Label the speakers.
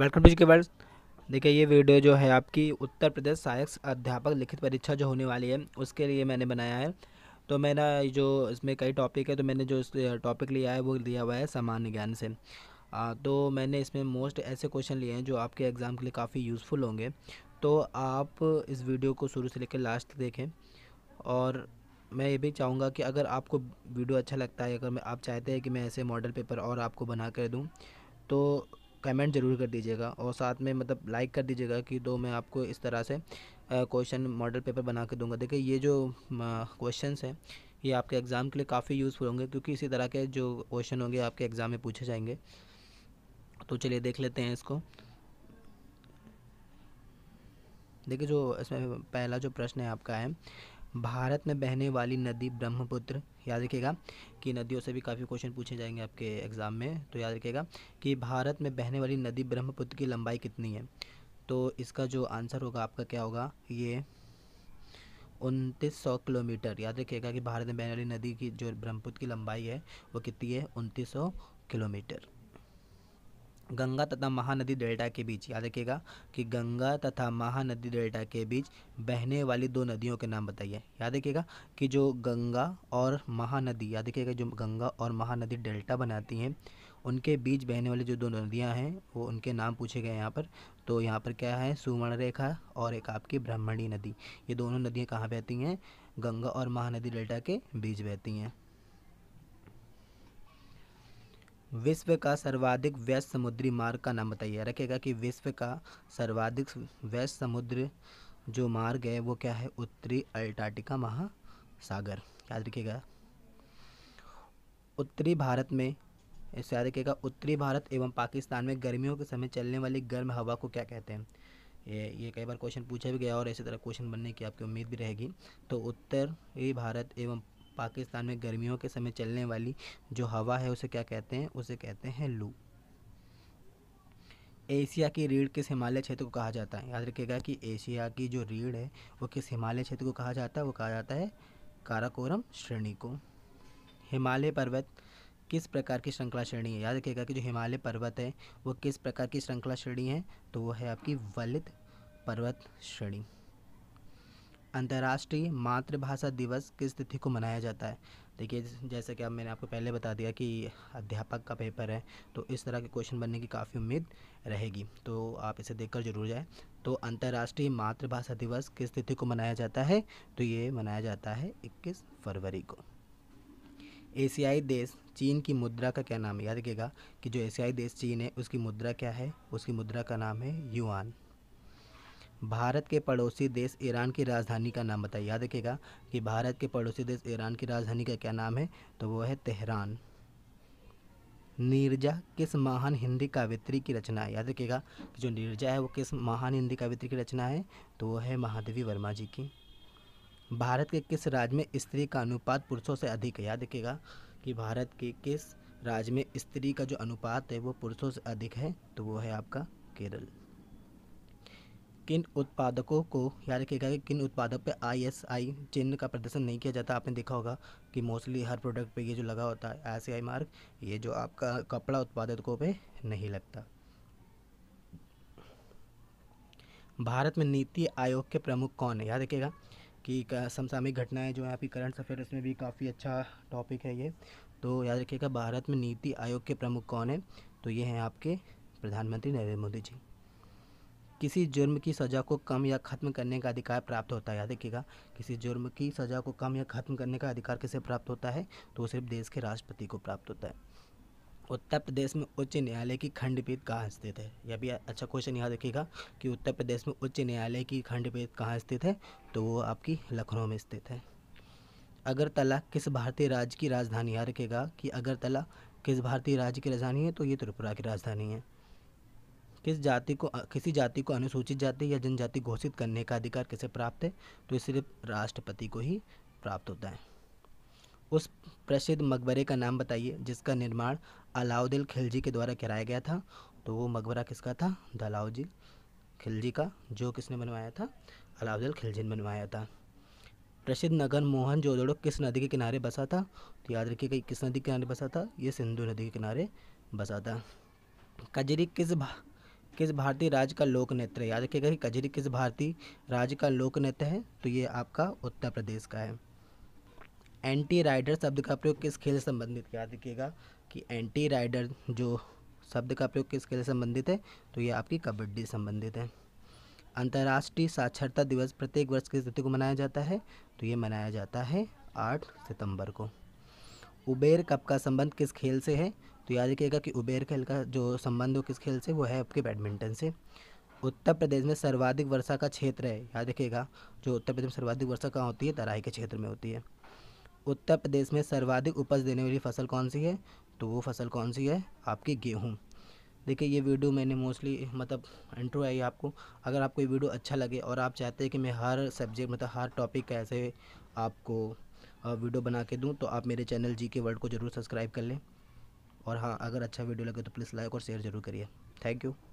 Speaker 1: welcome to के देखिए ये वीडियो जो है आपकी उत्तर प्रदेश सहायक अध्यापक लिखित परीक्षा जो होने वाली है उसके लिए मैंने बनाया है तो मेरा जो इसमें कई टॉपिक है तो मैंने जो टॉपिक लिया है वो लिया हुआ है सामान्य ज्ञान से आ, तो मैंने इसमें मोस्ट ऐसे क्वेश्चन लिए हैं जो आपके एग्ज़ाम के लिए काफ़ी यूज़फुल होंगे तो आप इस वीडियो को शुरू से लेकर लास्ट देखें और मैं ये भी चाहूँगा कि अगर आपको वीडियो अच्छा लगता है अगर आप चाहते हैं कि मैं ऐसे मॉडल पेपर और आपको बना कर दूँ तो कमेंट ज़रूर कर दीजिएगा और साथ में मतलब लाइक कर दीजिएगा कि दो मैं आपको इस तरह से क्वेश्चन मॉडल पेपर बना के दूंगा देखिए ये जो क्वेश्चन हैं ये आपके एग्ज़ाम के लिए काफ़ी यूज़फुल होंगे क्योंकि इसी तरह के जो क्वेश्चन होंगे आपके एग्ज़ाम में पूछे जाएंगे तो चलिए देख लेते हैं इसको देखिए जो इसमें पहला जो प्रश्न है आपका है भारत में बहने वाली नदी ब्रह्मपुत्र याद रखिएगा कि नदियों से भी काफ़ी क्वेश्चन पूछे जाएंगे आपके एग्ज़ाम में तो याद रखिएगा कि भारत में बहने वाली नदी ब्रह्मपुत्र की लंबाई कितनी है तो इसका जो आंसर होगा आपका क्या होगा ये उनतीस सौ किलोमीटर याद रखिएगा कि भारत में बहने वाली नदी की जो ब्रह्मपुत्र की लंबाई है वो कितनी है उनतीस सौ किलोमीटर गंगा तथा महानदी डेल्टा के बीच याद रखिएगा कि गंगा तथा महानदी डेल्टा के बीच बहने वाली दो नदियों के नाम बताइए याद रखिएगा कि जो गंगा और महानदी याद रखिएगा जो गंगा और महानदी डेल्टा बनाती हैं उनके बीच बहने वाली जो दो नदियां हैं वो उनके नाम पूछे गए यहाँ पर तो यहाँ पर क्या है सुवर्ण रेखा और एक आपकी ब्राह्मणी नदी ये दोनों नदियाँ कहाँ बहती हैं गंगा और महानदी डेल्टा के बीच बहती हैं विश्व का सर्वाधिक व्यस्त समुद्री मार्ग का नाम बताइए रखेगा कि विश्व का सर्वाधिक व्यस्त समुद्र जो मार्ग है वो क्या है उत्तरी अल्टार्टिका महासागर याद रखिएगा उत्तरी भारत में इससे याद रखिएगा उत्तरी भारत एवं पाकिस्तान में गर्मियों के समय चलने वाली गर्म हवा को क्या कहते हैं ये ये कई बार क्वेश्चन पूछा भी गया और इसी तरह क्वेश्चन बनने की आपकी उम्मीद भी रहेगी तो उत्तरी भारत एवं पाकिस्तान में गर्मियों के समय चलने वाली जो हवा है उसे क्या कहते हैं उसे कहते हैं लू एशिया की रीढ़ किस हिमालय क्षेत्र को कहा जाता है याद रखिएगा कि एशिया की जो रीढ़ है वो किस हिमालय क्षेत्र को कहा जाता है वो कहा जाता है काराकोरम श्रेणी को हिमालय पर्वत किस प्रकार की श्रृंखला श्रेणी है याद रखिएगा कि जो हिमालय पर्वत है वो किस प्रकार की श्रृंखला श्रेणी है तो वो है आपकी वलित पर्वत श्रेणी अंतर्राष्ट्रीय मातृभाषा दिवस किस तिथि को मनाया जाता है देखिए जैसे कि अब मैंने आपको पहले बता दिया कि अध्यापक का पेपर है तो इस तरह के क्वेश्चन बनने की काफ़ी उम्मीद रहेगी तो आप इसे देखकर जरूर जाए तो अंतर्राष्ट्रीय मातृभाषा दिवस किस तिथि को मनाया जाता है तो ये मनाया जाता है इक्कीस फरवरी को एशियाई देश चीन की मुद्रा का क्या नाम है याद रखिएगा कि जो एशियाई देश चीन है उसकी मुद्रा क्या है उसकी मुद्रा का नाम है युआन भारत के पड़ोसी देश ईरान की राजधानी का नाम बताइए याद रखिएगा कि भारत के पड़ोसी देश ईरान की राजधानी का क्या नाम है तो वो है तेहरान नीरजा किस महान हिंदी कावित्री की रचना है याद रखिएगा जो नीरजा है वो किस महान हिंदी कावित्री की रचना है तो वो है महादेवी वर्मा जी की भारत के किस राज्य में स्त्री का अनुपात पुरुषों से अधिक है याद रखिएगा कि भारत के किस राज्य में स्त्री का जो अनुपात है वो पुरुषों से अधिक है तो वो है आपका केरल किन उत्पादकों को याद रखिएगा कि किन उत्पादक पे आईएसआई चिन्ह का प्रदर्शन नहीं किया जाता आपने देखा होगा कि मोस्टली हर प्रोडक्ट पे ये जो लगा होता है ऐसे आई मार्क ये जो आपका कपड़ा उत्पादकों पे नहीं लगता भारत में नीति आयोग के प्रमुख कौन है याद रखिएगा कि समसामयिक घटनाएं जो है आपकी करंट अफेयर उसमें भी काफ़ी अच्छा टॉपिक है ये तो याद रखिएगा भारत में नीति आयोग के प्रमुख कौन है तो ये हैं आपके प्रधानमंत्री नरेंद्र मोदी जी किसी जुर्म की सज़ा को कम या ख़त्म करने का अधिकार प्राप्त होता है याद रखिएगा किसी जुर्म की सज़ा को कम या ख़त्म करने का अधिकार किसे प्राप्त होता है तो सिर्फ देश के राष्ट्रपति को प्राप्त होता है उत्तर प्रदेश में उच्च न्यायालय की खंडपीठ कहाँ स्थित है यह भी अच्छा क्वेश्चन याद रखिएगा कि उत्तर प्रदेश में उच्च न्यायालय की खंडपीठ कहाँ स्थित है तो वो आपकी लखनऊ में स्थित है अगरतला किस भारतीय राज्य की राजधानी याद रखेगा कि अगरतला किस भारतीय राज्य की राजधानी है तो ये त्रिपुरा की राजधानी है किस जाति को किसी जाति को अनुसूचित जाति या जनजाति घोषित करने का अधिकार किसे प्राप्त है तो ये सिर्फ राष्ट्रपति को ही प्राप्त होता है उस प्रसिद्ध मकबरे का नाम बताइए जिसका निर्माण अलाउद्दीन खिलजी के द्वारा कराया गया था तो वो मकबरा किसका था दलाउद्दीन खिलजी का जो किसने बनवाया था अलाउद्दीन खिलजी ने बनवाया था प्रसिद्ध नगर मोहन जोदड़ो किस नदी के किनारे बसा था तो याद रखिएगा किस नदी के किनारे बसा था ये सिंधु नदी के किनारे बसा था कजरी किस भा... किस भारतीय राज्य का लोक नेत्र है याद रखिएगा कि कजरी किस भारतीय राज्य का लोक नेत्र है तो ये आपका उत्तर प्रदेश का है एंटी राइडर शब्द का प्रयोग किस खेल से संबंधित याद रखिएगा कि एंटी राइडर जो शब्द का प्रयोग किस खेल से संबंधित है तो ये आपकी कबड्डी संबंधित है अंतर्राष्ट्रीय साक्षरता दिवस प्रत्येक वर्ष किस तिथि को मनाया जाता है तो ये मनाया जाता है आठ सितंबर को उबेर कप का संबंध किस खेल से है तो याद रखिएगा कि उबेर खेल का जो संबंध हो किस खेल से वो है आपके बैडमिंटन से उत्तर प्रदेश में सर्वाधिक वर्षा का क्षेत्र है याद रखिएगा जो उत्तर प्रदेश में सर्वाधिक वर्षा कहाँ होती है तराई के क्षेत्र में होती है उत्तर प्रदेश में सर्वाधिक उपज देने वाली फसल कौन सी है तो वो फसल कौन सी है आपकी गेहूँ देखिए ये वीडियो मैंने मोस्टली मतलब इंट्रो आई आपको अगर आपको ये वीडियो अच्छा लगे और आप चाहते हैं कि मैं हर सब्जेक्ट मतलब हर टॉपिक कैसे आपको वीडियो बना के दूँ तो आप मेरे चैनल जी के वर्ल्ड को ज़रूर सब्सक्राइब कर लें और हाँ अगर अच्छा वीडियो लगे तो प्लीज़ लाइक और शेयर जरूर करिए थैंक यू